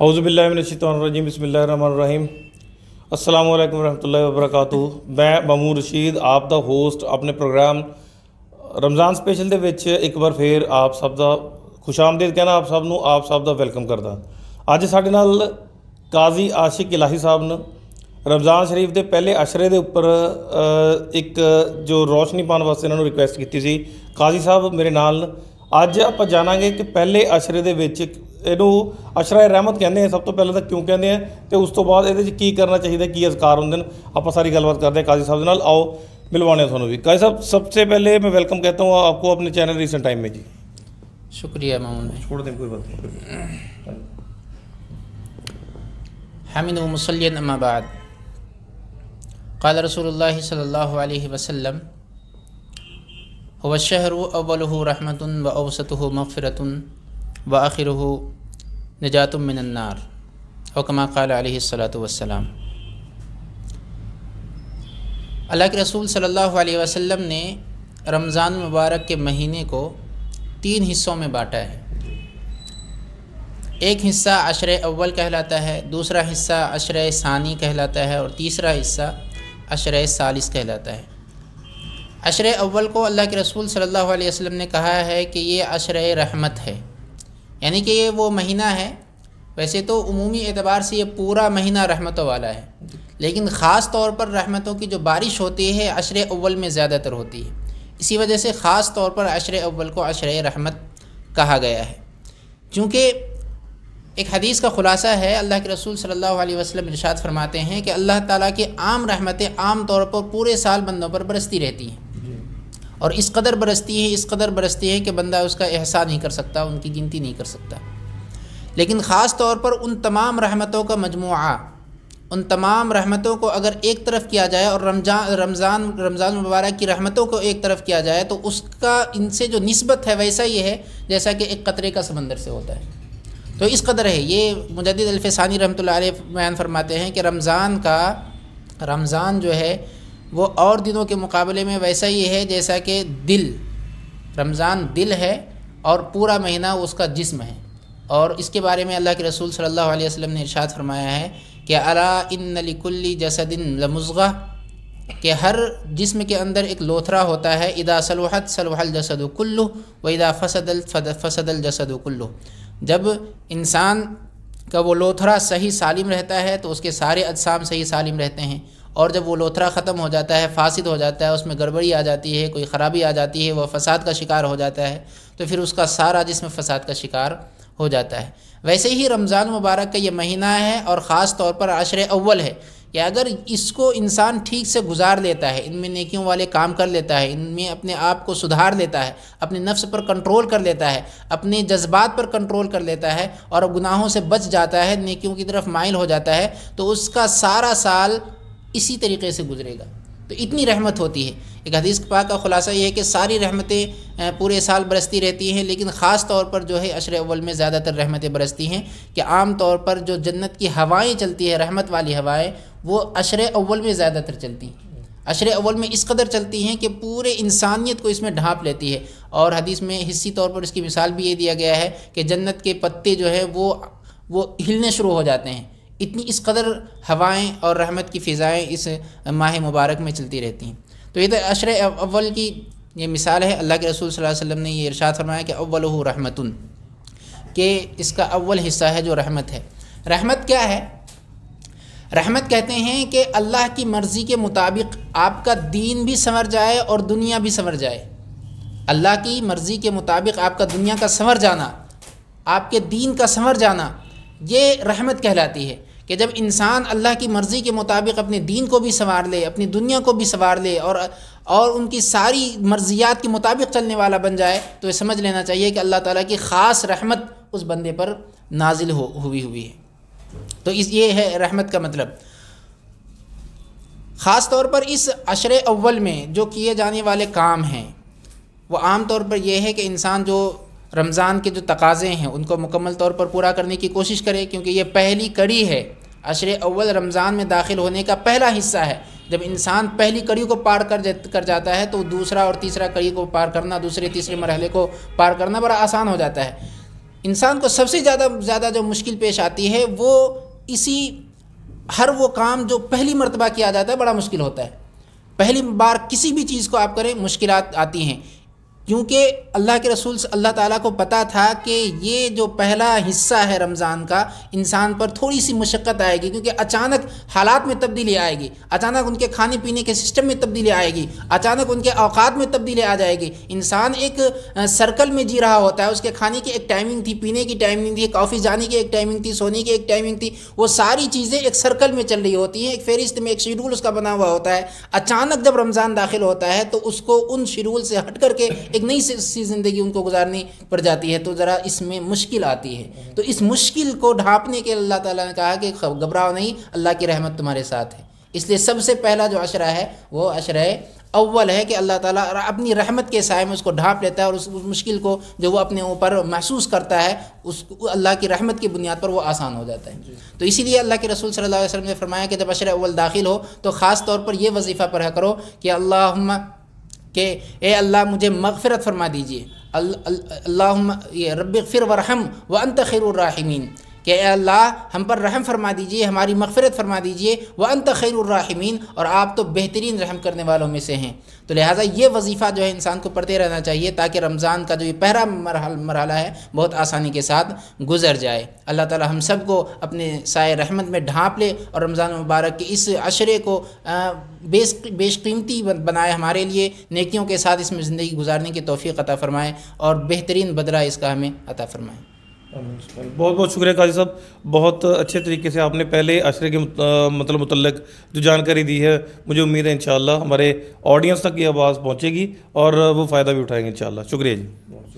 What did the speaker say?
regime अउज़बिल्लिमिनशानरजीम ਅਲੈਕੁਮ अल्लाम ਵ वबरकत ਮੈਂ ਬਮੂ ਰਸ਼ੀਦ ਆਪ ਦਾ ਹੋਸਟ ਆਪਣੇ ਪ੍ਰੋਗਰਾਮ ਰਮਜ਼ਾਨ ਸਪੈਸ਼ਲ ਦੇ ਵਿੱਚ ਇੱਕ ਵਾਰ ਫੇਰ ਆਪ ਸਭ ਦਾ ਖੁਸ਼ਾਮਦੀਦ ਕਹਿਣਾ ਆਪ ਸਭ ਨੂੰ ਆਪ ਸਭ ਦਾ ਵੈਲਕਮ ਕਰਦਾ ਅੱਜ ਸਾਡੇ ਨਾਲ ਕਾਜ਼ੀ ਆਸ਼ਿਕ ਇਲਾਹੀ ਸਾਹਿਬ ਨੇ ਰਮਜ਼ਾਨ ਸ਼ਰੀਫ ਦੇ ਪਹਿਲੇ ਅਸ਼ਰੇ ਦੇ ਉੱਪਰ ਇੱਕ ਜੋ ਰੋਸ਼ਨੀ ਪਾਉਣ ਵਾਸਤੇ ਇਹਨਾਂ ਨੂੰ ਰਿਕੁਐਸਟ ਕੀਤੀ ਸੀ ਕਾਜ਼ੀ ਸਾਹਿਬ ਮੇਰੇ ਨਾਲ अज आप ਜਾਣਾਂਗੇ ਕਿ ਪਹਿਲੇ ਅਸ਼ਰੇ ਦੇ ਵਿੱਚ ਇਹਨੂੰ ਅਸ਼ਰਾ ਰਹਿਮਤ ਕਹਿੰਦੇ ਆ ਸਭ ਤੋਂ ਪਹਿਲਾਂ ਤਾਂ ਕਿਉਂ ਕਹਿੰਦੇ ਆ ਤੇ ਉਸ ਤੋਂ ਬਾਅਦ ਇਹਦੇ ਵਿੱਚ ਕੀ ਕਰਨਾ ਚਾਹੀਦਾ ਕੀ ਅਸਕਾਰ ਹੁੰਦੇ ਨੇ मिलवाने थानू भी काजी साहब सबसे पहले मैं वेलकम कहता हूँ आपको अपने चैनल रीसेंट टाइम में जी शुक्रिया मामून छोड़ दें कोई बात नहीं हमिद अम्माबाद काल रसूल सल्लल्लाहु अलैहि वशहर अव्वल रहमत व अवसत मफ़रत व आखिर नजातमनार हकमा आलत सलातम अल्लाह के रसूल सल्लल्लाहु अलैहि वसल्लम ने रमज़ान मुबारक के महीने को तीन हिस्सों में बांटा है एक हिस्सा अशर अव्वल कहलाता है दूसरा हिस्सा अशर सानी कहलाता है और तीसरा हिस्सा अशर सालिस कहलाता है अशर अव्वल को अल्लाह के रसूल सल्लल्लाहु अलैहि वसल्लम ने कहा है कि ये अशर रहमत है यानी कि ये वो महीना है वैसे तो उमूमी एतबार से ये पूरा महीना रहमतों वाला है लेकिन ख़ास तौर पर रहमतों की जो बारिश होती है अशर अव्वल में ज़्यादातर होती है इसी वजह से ख़ास तौर पर अशर अव्वल को अशर रहमत कहा गया है चूँकि एक हदीस का ख़ुलासा है अल्लाह के रसूल सल्लल्लाहु अलैहि वसल्लम इरशाद फरमाते हैं कि अल्लाह ताला की आम रहमतें आम तौर पर पूरे साल बंदों पर बरसती रहती हैं और इस कदर बरसती है इस कदर बरसती हैं कि बंदा उसका एहसास नहीं कर सकता उनकी गिनती नहीं कर सकता लेकिन ख़ास तौर पर उन तमाम रहमतों का मजमू उन तमाम रहमतों को अगर एक तरफ किया जाए और रमजान रमज़ान रमज़ान मुबारक की रहमतों को एक तरफ किया जाए तो उसका इनसे जो नस्बत है वैसा ही है जैसा कि एक कतरे का समंदर से होता है तो इस कदर है ये मुजद अल्फ़ानी रहमत बयान फरमाते हैं कि रमज़ान का रमज़ान जो है वो और दिनों के मुकाबले में वैसा ही है जैसा कि दिल रमज़ान दिल है और पूरा महीना उसका जिस्म है और इसके बारे में अल्लाह के रसूल सल्लल्लाहु अलैहि वसल्लम ने इरशाद फरमाया है कि अला इन लिकुल्ली जसदिन लमुज़ा कि हर जिस्म के अंदर एक लोथरा होता है इदा सलहत सलहल जसदुकुल्लु व इदा फसदल फसदल जसदुकुल्लु जब इंसान का वो लोथरा सही सालिम रहता है तो उसके सारे अजसाम सही सालिम रहते हैं और जब वो लोथरा ख़त्म हो जाता है फासिद हो जाता है उसमें गड़बड़ी आ जाती है कोई ख़राबी आ जाती है वह फ़साद का शिकार हो जाता है तो फिर उसका सारा जिसमें फ़साद का शिकार हो जाता है वैसे ही रमज़ान मुबारक का ये महीना है और ख़ास तौर पर आशर अव्वल है कि अगर इसको इंसान ठीक से गुजार लेता है इनमें नेकियों वाले काम कर लेता है इनमें अपने आप को सुधार लेता है अपने नफ्स पर कंट्रोल कर लेता है अपने जज्बात पर कंट्रोल कर लेता है और गुनाहों से बच जाता है नेकियों की तरफ माइल हो जाता है तो उसका सारा साल इसी तरीके से गुजरेगा तो इतनी रहमत होती है एक हदीस पाक का खुलासा यह है कि सारी रहमतें पूरे साल बरसती रहती हैं लेकिन ख़ास तौर पर जो है अशर अव्वल में ज़्यादातर रहमतें बरसती हैं कि आम तौर पर जो जन्नत की हवाएं चलती हैं रहमत वाली हवाएं वो अशर अव्वल में ज़्यादातर चलती हैं अशर अव्वल में इस कदर चलती हैं कि पूरे इंसानियत को इसमें ढांप लेती है और हदीस में हिस्सी तौर पर इसकी मिसाल भी ये दिया गया है कि जन्नत के पत्ते जो है वो वो हिलने शुरू हो जाते हैं इतनी इस कदर हवाएं और रहमत की फ़िज़ाएँ इस माह मुबारक में चलती रहती हैं तो ये तो अशर अव्वल की ये मिसाल है अल्लाह के रसूल सल्लल्लाहु अलैहि वसल्लम ने ये इरशाद फरमाया कि अव्वल रहमत के इसका अव्वल हिस्सा है जो रहमत है रहमत क्या है रहमत कहते हैं कि अल्लाह की मर्ज़ी के मुताबिक आपका दीन भी संवर जाए और दुनिया भी संवर जाए अल्लाह की मर्ज़ी के मुताबिक आपका दुनिया का संवर जाना आपके दीन का संवर जाना ये रहमत कहलाती है कि जब इंसान अल्लाह की मर्ज़ी के मुताबिक अपने दीन को भी संवार ले अपनी दुनिया को भी संवार ले और और उनकी सारी मर्जियात के मुताबिक चलने वाला बन जाए तो ये समझ लेना चाहिए कि अल्लाह ताला की ख़ास रहमत उस बंदे पर नाजिल हो हुई हुई है तो इस ये है रहमत का मतलब ख़ास तौर पर इस अशर अव्वल में जो किए जाने वाले काम हैं वो आम तौर पर यह है कि इंसान जो रमज़ान के जो तकाज़े हैं उनको मुकम्मल तौर पर पूरा करने की कोशिश करें क्योंकि ये पहली कड़ी है अशर अव्वल रमज़ान में दाखिल होने का पहला हिस्सा है जब इंसान पहली कड़ी को पार कर कर जाता है तो दूसरा और तीसरा कड़ी को पार करना दूसरे तीसरे मरहले को पार करना बड़ा आसान हो जाता है इंसान को सबसे ज़्यादा ज़्यादा जो मुश्किल पेश आती है वो इसी हर वो काम जो पहली मरतबा किया जाता है बड़ा मुश्किल होता है पहली बार किसी भी चीज़ को आप करें मुश्किल आती हैं क्योंकि अल्लाह के रसूल अल्लाह ताला को पता था कि ये जो पहला हिस्सा है रमज़ान का इंसान पर थोड़ी सी मशक्क़त आएगी क्योंकि अचानक हालात में तब्दीली आएगी अचानक उनके खाने पीने के सिस्टम में तब्दीली आएगी अचानक उनके अवकात में तब्दीली आ जाएगी इंसान एक सर्कल में जी रहा होता है उसके खाने की एक टाइमिंग थी पीने की टाइमिंग थी कॉफ़ी जाने की एक टाइमिंग थी सोने की एक टाइमिंग थी वो सारी चीज़ें एक सर्कल में चल रही होती हैं एक फहरिस्त में एक शेड्यूल उसका बना हुआ होता है अचानक जब रमज़ान दाखिल होता है तो उसको उन शेड्यूल से हट करके एक नई सी ज़िंदगी उनको गुजारनी पड़ जाती है तो ज़रा इसमें मुश्किल आती है तो इस मुश्किल को ढांपने के अल्लाह ताला ने कहा कि घबराओ नहीं अल्लाह की रहमत तुम्हारे साथ है इसलिए सबसे पहला जो अशरा है वो अशरा अव्वल है कि अल्लाह ताला अपनी रहमत के साय में उसको ढांप लेता है और उस, उस मुश्किल को जो वो अपने ऊपर महसूस करता है उस अल्लाह की रहमत की बुनियाद पर वो आसान हो जाता है तो इसीलिए अल्लाह के रसूल सल्लल्लाहु अलैहि वसल्लम ने फरमाया कि जब अशर अव्वल दाखिल हो तो ख़ास तौर पर यह वजीफ़ा पढ़ा करो कि अल्लाह कि ए अल्लाह मुझे मगफ़रत फरमा दीजिए अल्लाह ये रब फ़िर वरहम व अंत खिरमीन कि अल्लाह हम पर रहम फरमा दीजिए हमारी मगफरत फरमा दीजिए व अंत खैरमीन और आप तो बेहतरीन रहम करने वालों में से हैं तो लिहाजा ये वजीफ़ा जो है इंसान को पढ़ते रहना चाहिए ताकि रमज़ान का जो ये पहला मरहल मरहला है बहुत आसानी के साथ गुजर जाए अल्लाह ताला हम सब को अपने साय रहमत में ढांप ले और रमज़ान मुबारक के इस अशरे को बेश बेशकीमती बनाए हमारे लिए नेकियों के साथ इसमें ज़िंदगी गुजारने की तोफ़ी अता फ़रमाएँ और बेहतरीन बदला इसका हमें अता फ़रमाएँ बहुत बहुत शुक्रिया काजी साहब बहुत अच्छे तरीके से आपने पहले आशरे के मतलब मुतलक जो जानकारी दी है मुझे उम्मीद है इन हमारे ऑडियंस तक ये आवाज़ पहुँचेगी और वो फ़ायदा भी उठाएंगे इन शुक्रिया जी